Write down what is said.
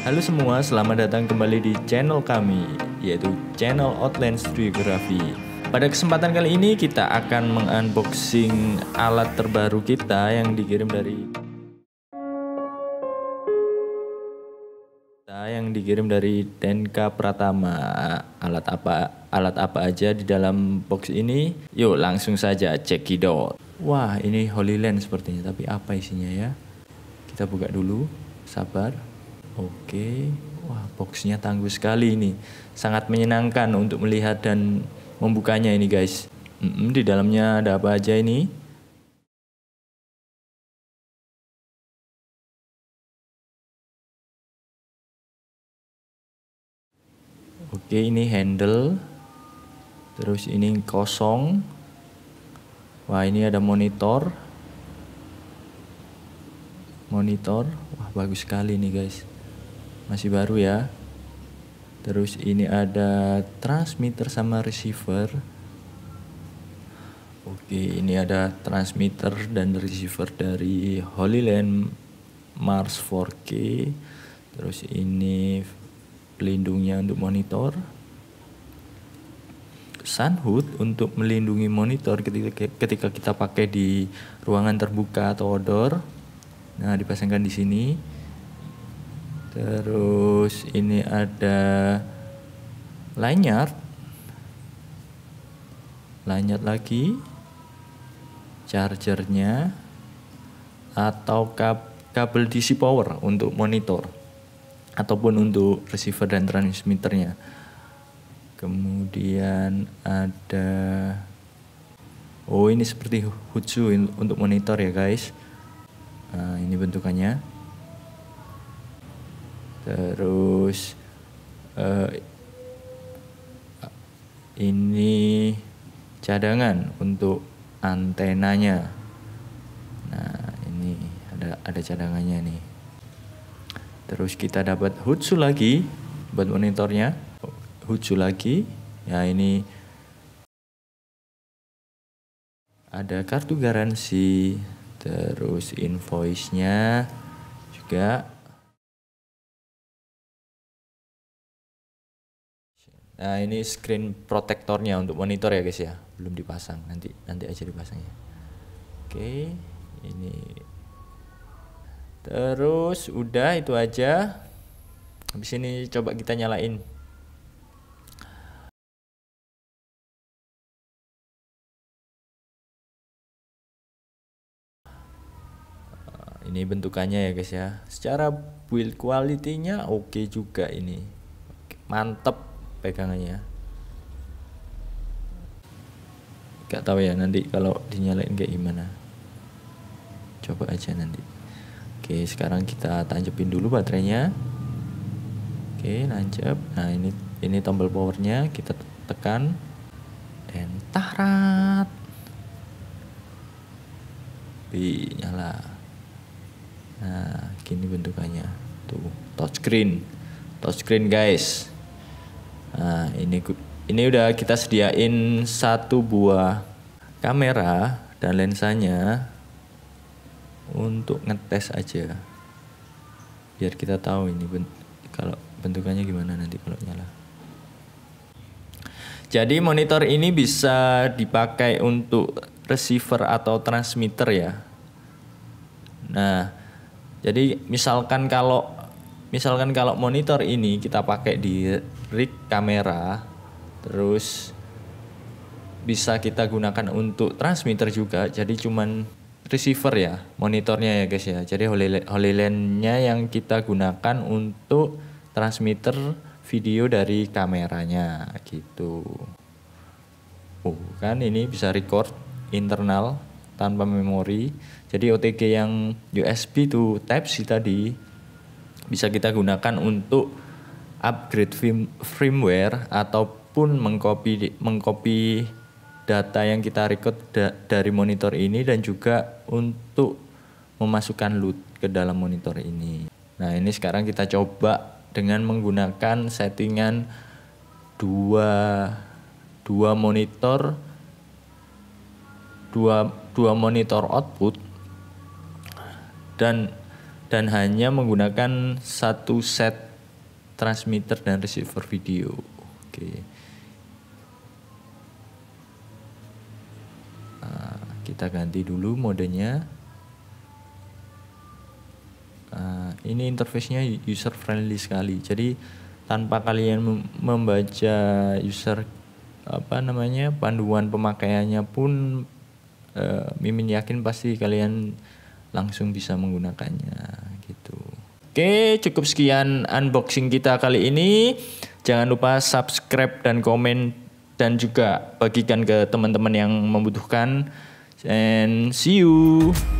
Halo semua, selamat datang kembali di channel kami, yaitu channel Outland Stratigraphy. Pada kesempatan kali ini kita akan mengunboxing alat terbaru kita yang dikirim dari yang dikirim dari Denka Pratama. Alat apa alat apa aja di dalam box ini? Yuk langsung saja cekidot. Wah, ini Holy Land sepertinya, tapi apa isinya ya? Kita buka dulu. Sabar. Oke, wah boxnya tangguh sekali ini. Sangat menyenangkan untuk melihat dan membukanya ini guys. Mm -mm, di dalamnya ada apa aja ini? Oke, ini handle. Terus ini kosong. Wah, ini ada monitor. Monitor. Wah, bagus sekali nih, guys masih baru ya terus ini ada transmitter sama receiver oke ini ada transmitter dan receiver dari Holy Mars 4K terus ini pelindungnya untuk monitor sun hood untuk melindungi monitor ketika kita pakai di ruangan terbuka atau outdoor. Nah, dipasangkan di sini terus ini ada lanyard lanyard lagi chargernya atau kab kabel DC power untuk monitor ataupun untuk receiver dan transmitternya kemudian ada oh ini seperti hutsu untuk monitor ya guys nah, ini bentukannya terus uh, ini cadangan untuk antenanya nah ini ada ada cadangannya nih terus kita dapat hutsu lagi buat monitornya hutsu lagi ya ini ada kartu garansi terus invoice nya juga Nah, ini screen protektornya untuk monitor ya guys ya. Belum dipasang. Nanti nanti aja dipasangnya. Oke, ini Terus udah itu aja. Habis ini coba kita nyalain eh, ini bentukannya ya guys ya secara build quality-nya oke okay juga ini mantep pegangannya gak tahu ya nanti kalau dinyalain kayak gimana coba aja nanti oke sekarang kita tancepin dulu baterainya oke lanjut. nah ini ini tombol powernya kita tekan dan tarat bi nyala nah gini bentukannya tuh touchscreen touchscreen guys nah, ini ini udah kita sediain satu buah kamera dan lensanya untuk ngetes aja biar kita tahu ini bent kalau bentukannya gimana nanti kalau nyala jadi monitor ini bisa dipakai untuk receiver atau transmitter ya nah jadi misalkan kalau misalkan kalau monitor ini kita pakai di rig kamera terus bisa kita gunakan untuk transmitter juga jadi cuman receiver ya monitornya ya guys ya jadi holilandnya yang kita gunakan untuk transmitter video dari kameranya gitu oh kan ini bisa record internal tanpa memori jadi OTG yang USB to Type C tadi bisa kita gunakan untuk upgrade firmware ataupun mengcopy mengcopy data yang kita record da dari monitor ini dan juga untuk memasukkan loot ke dalam monitor ini. Nah, ini sekarang kita coba dengan menggunakan settingan dua dua monitor dua dua monitor output dan dan hanya menggunakan satu set transmitter dan receiver video. Oke. Okay. Nah, kita ganti dulu modenya. Nah, ini interface-nya user friendly sekali. Jadi tanpa kalian membaca user apa namanya panduan pemakaiannya pun uh, mimin yakin pasti kalian langsung bisa menggunakannya. Oke, cukup sekian unboxing kita kali ini. Jangan lupa subscribe dan komen dan juga bagikan ke teman-teman yang membutuhkan. And see you.